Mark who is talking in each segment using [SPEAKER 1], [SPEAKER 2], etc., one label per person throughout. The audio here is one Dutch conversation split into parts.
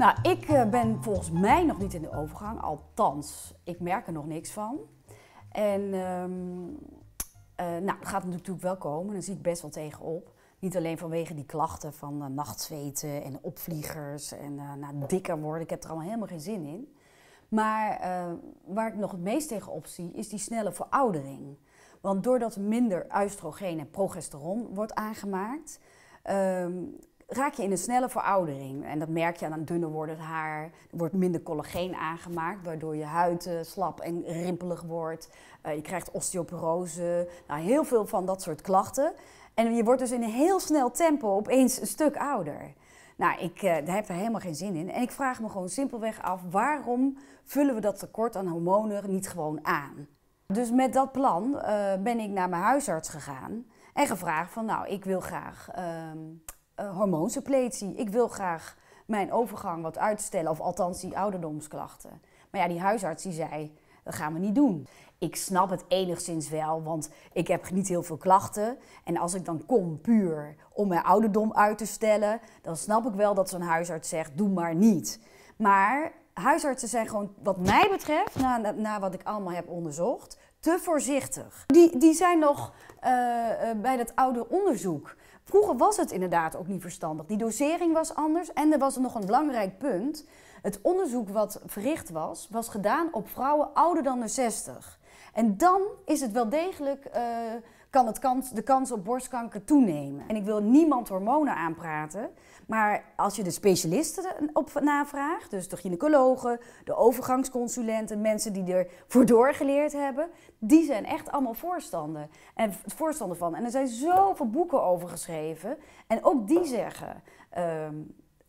[SPEAKER 1] Nou, ik eh, ben volgens mij nog niet in de overgang, althans, ik merk er nog niks van. En ehm, eh, nou, dat gaat natuurlijk wel komen, daar zie ik best wel tegenop. Niet alleen vanwege die klachten van uh, nachtzweten en opvliegers en nou, dikker worden, ik heb er allemaal helemaal geen zin in. Maar waar ik nog het meest tegenop zie, is die snelle veroudering. Want doordat minder oestrogeen en progesteron wordt aangemaakt, ehm, raak je in een snelle veroudering. En dat merk je aan een dunner wordend haar. Er wordt minder collageen aangemaakt, waardoor je huid eh, slap en rimpelig wordt. Eh, je krijgt osteoporose, nou, heel veel van dat soort klachten. En je wordt dus in een heel snel tempo opeens een stuk ouder. Nou, ik uh, daar heb er helemaal geen zin in. En ik vraag me gewoon simpelweg af, waarom vullen we dat tekort aan hormonen niet gewoon aan? Dus met dat plan ben ik naar mijn huisarts gegaan en gevraagd van, nou, ik wil graag ehm, uh, Ik wil graag mijn overgang wat uitstellen, of althans die ouderdomsklachten. Maar ja, die huisarts die zei, dat gaan we niet doen. Ik snap het enigszins wel, want ik heb niet heel veel klachten. En als ik dan kom puur om mijn ouderdom uit te stellen, dan snap ik wel dat zo'n huisarts zegt, doe maar niet. Maar huisartsen zijn gewoon, wat mij betreft, na, na, wat ik allemaal heb onderzocht, te voorzichtig. Die, die zijn nog eh, eh, bij dat oude onderzoek. Vroeger was het inderdaad ook niet verstandig. Die dosering was anders en er was nog een belangrijk punt. Het onderzoek wat verricht was, was gedaan op vrouwen ouder dan de 60. En dan is het wel degelijk eh, kan het kans, de kans op borstkanker toenemen. En ik wil niemand hormonen aanpraten, maar als je de specialisten op navraagt, dus de gynaecologen, de overgangsconsulenten, mensen die ervoor doorgeleerd hebben, die zijn echt allemaal voorstander, en voorstander van. En er zijn zoveel boeken over geschreven en ook die zeggen... Ehm,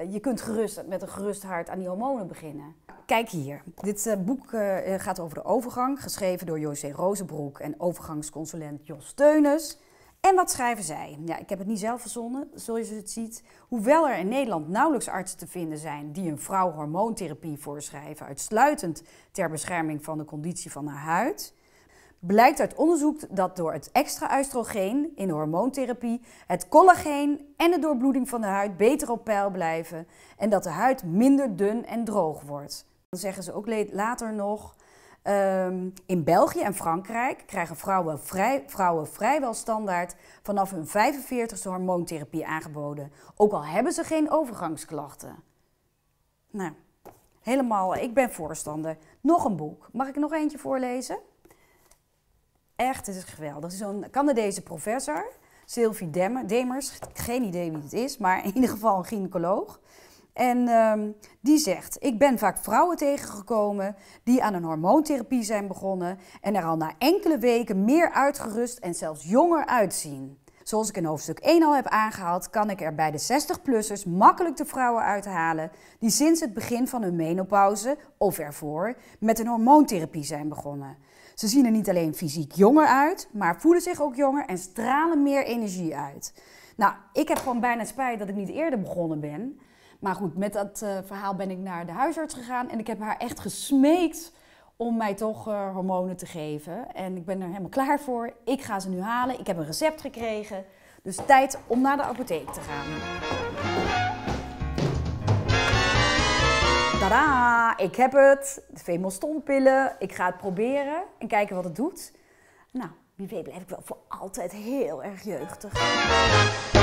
[SPEAKER 1] je kunt gerust met een gerust hart aan die hormonen beginnen. Kijk hier. Dit eh, boek eh, eh, gaat over de overgang, geschreven door José Rozenbroek en overgangsconsulent Jos Steunus. En wat schrijven zij? Ja, ik heb het niet zelf verzonnen, zoals je het ziet. Hoewel er in Nederland nauwelijks artsen te vinden zijn die een vrouw hormoontherapie voorschrijven, uitsluitend ter bescherming van de conditie van haar huid, blijkt uit onderzoek dat door het extra oestrogeen in hormoontherapie het collageen en de doorbloeding van de huid beter op peil blijven en dat de huid minder dun en droog wordt. Dan zeggen ze ook later nog, ehm, in België en Frankrijk krijgen vrouwen, vrij, vrouwen vrijwel standaard vanaf hun 45ste hormoontherapie aangeboden, ook al hebben ze geen overgangsklachten. Nou, helemaal, ik ben voorstander. Nog een boek. Mag ik nog eentje voorlezen? echt, het is geweldig. Zo'n Canadese professor, Sylvie Demers, geen idee wie het is, maar in ieder geval een gynaecoloog. En ehm, die zegt: Ik ben vaak vrouwen tegengekomen die aan een hormoontherapie zijn begonnen en er al na enkele weken meer uitgerust en zelfs jonger uitzien. Zoals ik in hoofdstuk 1 al heb aangehaald, kan ik er bij de 60-plussers makkelijk de vrouwen uithalen die sinds het begin van hun menopauze of ervoor met een hormoontherapie zijn begonnen. Ze zien er niet alleen fysiek jonger uit, maar voelen zich ook jonger en stralen meer energie uit. Nou, ik heb gewoon bijna spijt dat ik niet eerder begonnen ben. Maar goed, met dat eh, verhaal ben ik naar de huisarts gegaan en ik heb haar echt gesmeekt om mij toch eh, hormonen te geven. En ik ben er helemaal klaar voor. Ik ga ze nu halen. Ik heb een recept gekregen. Dus tijd om naar de apotheek te gaan. Tadaa! ik heb het, de femostompillen, ik ga het proberen en kijken wat het doet. Nou, wie weet blijf ik wel voor altijd heel erg jeugdig.